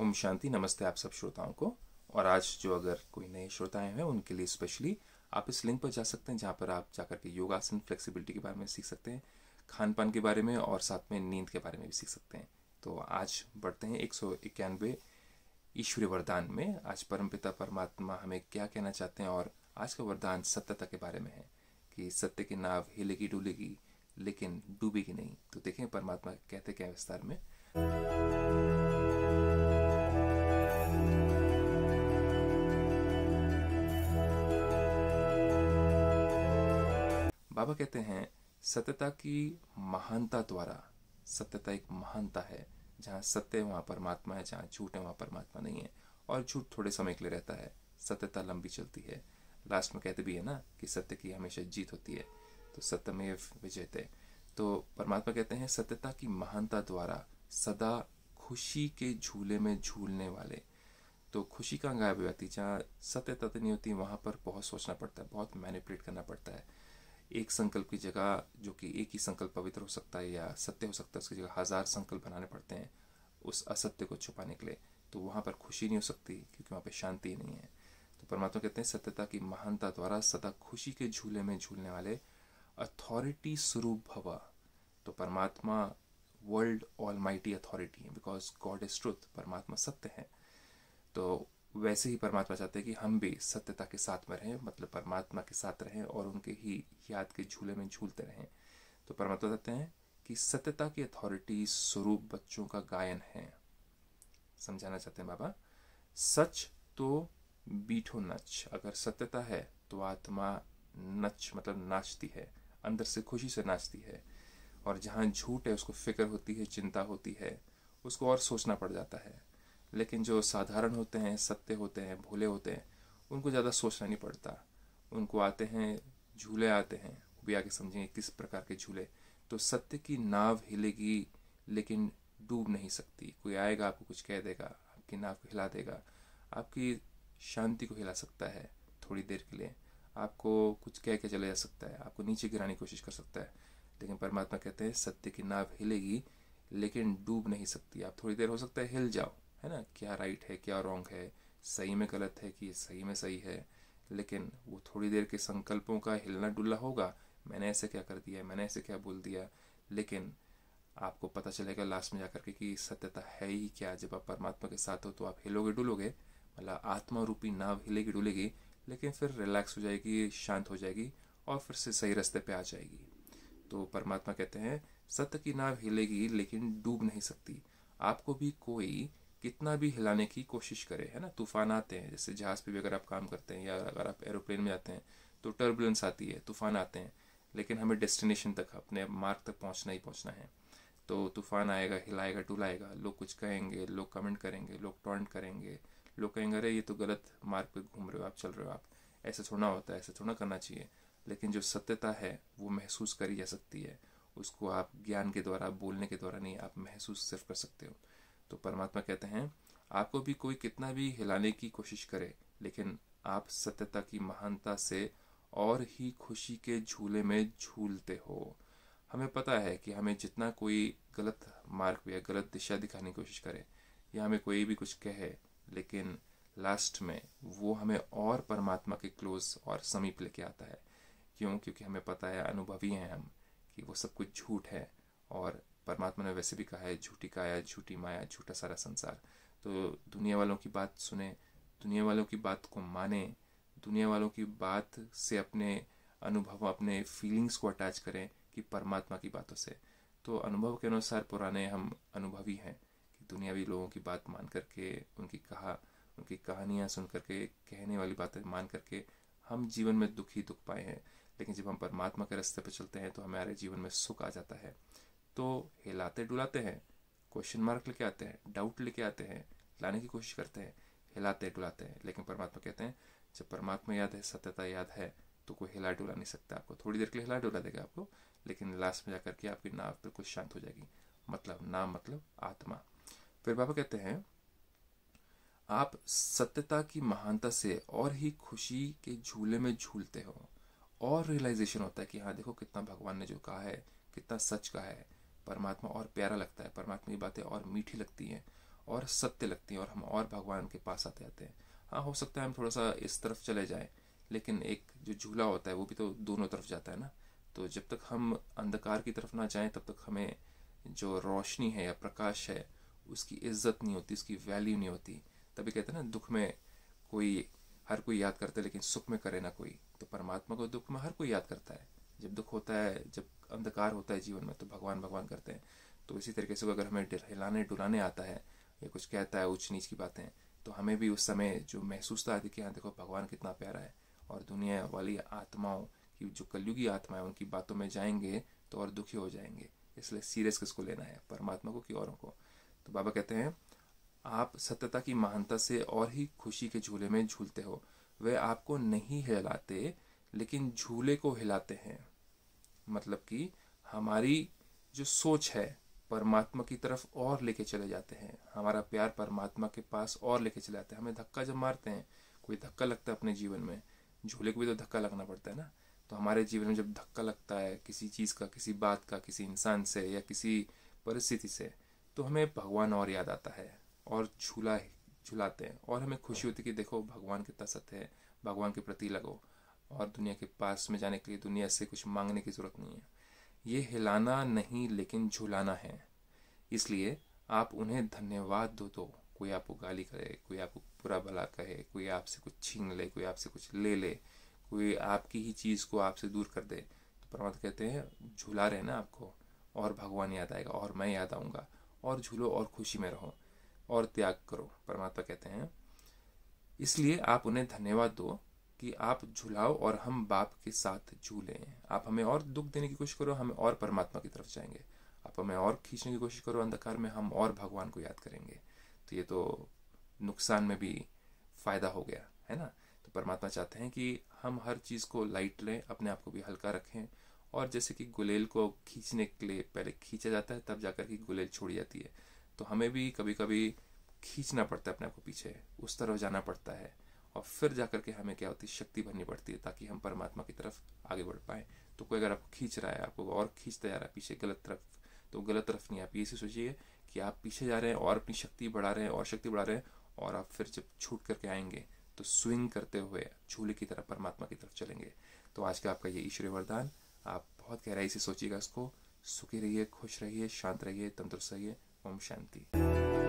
ओम शांति नमस्ते आप सब श्रोताओं को और आज जो अगर कोई नए श्रोताएं हैं उनके लिए स्पेशली आप इस लिंक पर जा सकते हैं जहाँ पर आप जाकर के योगासन फ्लेक्सिबिलिटी के बारे में सीख सकते हैं खान पान के बारे में और साथ में नींद के बारे में भी सीख सकते हैं तो आज बढ़ते हैं एक सौ इक्यानवे ईश्वरी वरदान में आज परमपिता परमात्मा हमें क्या कहना चाहते हैं और आज का वरदान सत्यता के बारे में है कि सत्य की नाव हिलेगी डूलेगी लेकिन डूबेगी नहीं तो देखें परमात्मा कहते क्या विस्तार में बाबा कहते हैं सत्यता की महानता द्वारा सत्यता एक महानता है जहाँ सत्य वहाँ परमात्मा है जहाँ झूठ है वहाँ परमात्मा नहीं है और झूठ थोड़े समय के लिए रहता है सत्यता लंबी चलती है लास्ट में कहते भी है ना कि सत्य की हमेशा जीत होती है तो सत्यमेव विजयते तो परमात्मा कहते हैं सत्यता की महानता द्वारा सदा खुशी के झूले में झूलने वाले तो खुशी कहाँ गायब हो जाती जहाँ सत्य तत्व नहीं होती वहाँ पर बहुत सोचना पड़ता है बहुत मैनिपुलेट करना पड़ता है एक संकल्प की जगह जो कि एक ही संकल्प पवित्र हो सकता है या सत्य हो सकता है उसकी जगह हज़ार संकल्प बनाने पड़ते हैं उस असत्य को छुपाने के लिए तो वहाँ पर खुशी नहीं हो सकती क्योंकि वहाँ पर शांति नहीं है तो परमात्मा कहते हैं सत्यता की महानता द्वारा सदा खुशी के झूले में झूलने वाले अथॉरिटी स्वरूप भवा तो परमात्मा वर्ल्ड ऑल माइटी अथॉरिटी है बिकॉज गॉड इज ट्रुथ परमात्मा सत्य है तो वैसे ही परमात्मा चाहते हैं कि हम भी सत्यता के साथ में रहें मतलब परमात्मा के साथ रहें और उनके ही याद के झूले में झूलते रहें तो परमात्मा चाहते हैं कि सत्यता की अथॉरिटी स्वरूप बच्चों का गायन है समझाना चाहते हैं बाबा सच तो बीठो नच अगर सत्यता है तो आत्मा नच मतलब नाचती है अंदर से खुशी से नाचती है और जहाँ झूठ है उसको फिक्र होती है चिंता होती है उसको और सोचना पड़ जाता है लेकिन जो साधारण होते हैं सत्य होते हैं भोले होते हैं उनको ज़्यादा सोचना नहीं पड़ता उनको आते हैं झूले आते हैं भी आके समझेंगे किस प्रकार के झूले तो सत्य की नाव हिलेगी लेकिन डूब नहीं सकती कोई आएगा आपको कुछ कह देगा आपकी नाव को हिला देगा आपकी शांति को हिला सकता है थोड़ी देर के लिए आपको कुछ कह के चला जा सकता है आपको नीचे गिराने की कोशिश कर सकता है लेकिन परमात्मा कहते हैं सत्य की नाव हिलेगी लेकिन डूब नहीं सकती आप थोड़ी देर हो सकता है हिल जाओ है ना क्या राइट है क्या रॉन्ग है सही में गलत है कि सही में सही है लेकिन वो थोड़ी देर के संकल्पों का हिलना डुलना होगा मैंने ऐसे क्या कर दिया मैंने ऐसे क्या बोल दिया लेकिन आपको पता चलेगा लास्ट में जाकर के कि सत्यता है ही क्या जब आप परमात्मा के साथ हो तो आप हिलोगे डुलोगे मतलब आत्मा रूपी नाव हिलेगी डुलेगी लेकिन फिर रिलैक्स हो जाएगी शांत हो जाएगी और फिर से सही रास्ते पे आ जाएगी तो परमात्मा कहते हैं सत्य की नाव हिलेगी लेकिन डूब नहीं सकती आपको भी कोई कितना भी हिलाने की कोशिश करे है ना तूफान आते हैं जैसे जहाज़ पे भी अगर आप काम करते हैं या अगर आप एरोप्लेन में आते हैं तो टर्बुलेंस आती है तूफान आते हैं लेकिन हमें डेस्टिनेशन तक अपने मार्ग तक पहुंचना ही पहुंचना है तो तूफान आएगा हिलाएगा टुलाएगा लोग कुछ कहेंगे लोग कमेंट करेंगे लोग टॉन्ट करेंगे लोग कहेंगे अरे ये तो गलत मार्ग पे घूम रहे हो आप चल रहे हो आप ऐसा थोड़ा होता है ऐसा थोड़ा करना चाहिए लेकिन जो सत्यता है वो महसूस करी जा सकती है उसको आप ज्ञान के द्वारा बोलने के द्वारा नहीं आप महसूस सिर्फ कर सकते हो तो परमात्मा कहते हैं आपको भी कोई कितना भी हिलाने की कोशिश करे लेकिन आप सत्यता की महानता से और ही खुशी के झूले में झूलते हो हमें पता है कि हमें जितना कोई गलत मार्ग या गलत दिशा दिखाने की कोशिश करे या हमें कोई भी कुछ कहे लेकिन लास्ट में वो हमें और परमात्मा के क्लोज और समीप लेके आता है क्यों क्योंकि हमें पता है अनुभवी हैं हम कि वो सब कुछ झूठ है और परमात्मा ने वैसे भी कहा है झूठी काया झूठी माया झूठा सारा संसार तो दुनिया वालों की बात सुने दुनिया वालों की बात को माने दुनिया वालों की बात से अपने अनुभव अपने फीलिंग्स को अटैच करें कि परमात्मा की बातों से तो अनुभव के अनुसार पुराने हम अनुभवी हैं कि दुनियावी लोगों की बात मान करके उनकी कहा उनकी कहानियाँ सुन करके कहने वाली बातें मान करके हम जीवन में दुखी दुख पाए हैं लेकिन जब हम परमात्मा के रास्ते पर चलते हैं तो हमारे जीवन में सुख आ जाता है तो हिलाते डुलाते हैं क्वेश्चन मार्क लेके आते हैं डाउट लेके आते हैं लाने की कोशिश करते हैं हिलाते डुलाते हैं लेकिन परमात्मा कहते हैं जब परमात्मा याद है सत्यता याद है तो कोई हिला डुला नहीं सकता आपको थोड़ी देर के लिए हिला डुला देगा आपको लेकिन लास्ट में जाकर के आपकी नाव बिल्कुल तो शांत हो जाएगी मतलब नाम मतलब आत्मा फिर बाबा कहते हैं आप सत्यता की महानता से और ही खुशी के झूले में झूलते हो और रियलाइजेशन होता है कि हाँ देखो कितना भगवान ने जो कहा है कितना सच कहा है परमात्मा और प्यारा लगता है परमात्मा की बातें और मीठी लगती हैं और सत्य लगती हैं और हम और भगवान के पास आते आते हैं हाँ हो सकता है हम थोड़ा सा इस तरफ चले जाएं लेकिन एक जो झूला होता है वो भी तो दोनों तरफ जाता है ना तो जब तक हम अंधकार की तरफ ना जाएं तब तक हमें जो रोशनी है या प्रकाश है उसकी इज्जत नहीं होती उसकी वैल्यू नहीं होती तभी कहते हैं ना दुख में कोई हर कोई याद करता है लेकिन सुख में करे ना कोई तो परमात्मा को दुख में हर कोई याद करता है जब दुख होता है जब अंधकार होता है जीवन में तो भगवान भगवान करते हैं तो इसी तरीके से अगर हमें हिलाने डुलाने आता है या कुछ कहता है ऊंच नीच की बातें तो हमें भी उस समय जो महसूस था कि हाँ देखो भगवान कितना प्यारा है और दुनिया वाली आत्माओं की जो कलयुगी आत्मा है उनकी बातों में जाएंगे तो और दुखी हो जाएंगे इसलिए सीरियस किसको लेना है परमात्मा को कि औरों को तो बाबा कहते हैं आप सत्यता की महानता से और ही खुशी के झूले में झूलते हो वे आपको नहीं हिलाते लेकिन झूले को हिलाते हैं मतलब कि हमारी जो सोच है परमात्मा की तरफ और लेके चले जाते हैं हमारा प्यार परमात्मा के पास और लेके चले जाते हैं हमें धक्का जब मारते हैं कोई धक्का लगता है अपने जीवन में झूले को भी तो धक्का लगना पड़ता है ना तो हमारे जीवन में जब धक्का लगता है किसी चीज़ का किसी बात का किसी इंसान से या किसी परिस्थिति से तो हमें भगवान और याद आता है और झूला झुलाते हैं और हमें खुशी होती है कि देखो भगवान कितना सत्य है भगवान के प्रति लगो और दुनिया के पास में जाने के लिए दुनिया से कुछ मांगने की ज़रूरत नहीं है ये हिलाना नहीं लेकिन झुलाना है इसलिए आप उन्हें धन्यवाद दो दो तो। कोई आपको गाली करे कोई आपको बुरा भला कहे कोई आपसे कुछ छीन ले कोई आपसे कुछ ले ले कोई आपकी ही चीज़ को आपसे दूर कर दे तो परमात्मा कहते हैं झूला रहे ना आपको और भगवान याद आएगा और मैं याद आऊँगा और झूलो और खुशी में रहो और त्याग करो परमात्मा कहते हैं इसलिए आप उन्हें धन्यवाद दो कि आप झुलाओ और हम बाप के साथ झूलें आप हमें और दुख देने की कोशिश करो हमें और परमात्मा की तरफ जाएंगे आप हमें और खींचने की कोशिश करो अंधकार में हम और भगवान को याद करेंगे तो ये तो नुकसान में भी फ़ायदा हो गया है ना तो परमात्मा चाहते हैं कि हम हर चीज़ को लाइट लें अपने आप को भी हल्का रखें और जैसे कि गुलेल को खींचने के लिए पहले खींचा जाता है तब जाकर के गुलेल छोड़ी जाती है तो हमें भी कभी कभी खींचना पड़ता है अपने आप को पीछे उस तरफ जाना पड़ता है और फिर जा करके हमें क्या होती है शक्ति भरनी पड़ती है ताकि हम परमात्मा की तरफ आगे बढ़ पाए तो कोई अगर आपको खींच रहा है आपको और खींचता जा रहा है पीछे गलत तरफ तो गलत तरफ नहीं आप ये सोचिए कि आप पीछे जा रहे हैं और अपनी शक्ति बढ़ा रहे हैं और शक्ति बढ़ा रहे हैं और आप फिर जब छूट करके आएंगे तो स्विंग करते हुए झूले की तरफ परमात्मा की तरफ चलेंगे तो आज का आपका ये ईश्वरीय वरदान आप बहुत गहराई से सोचिएगा इसको सुखी रहिए खुश रहिए शांत रहिए तंदुरुस्त रहिए ओम शांति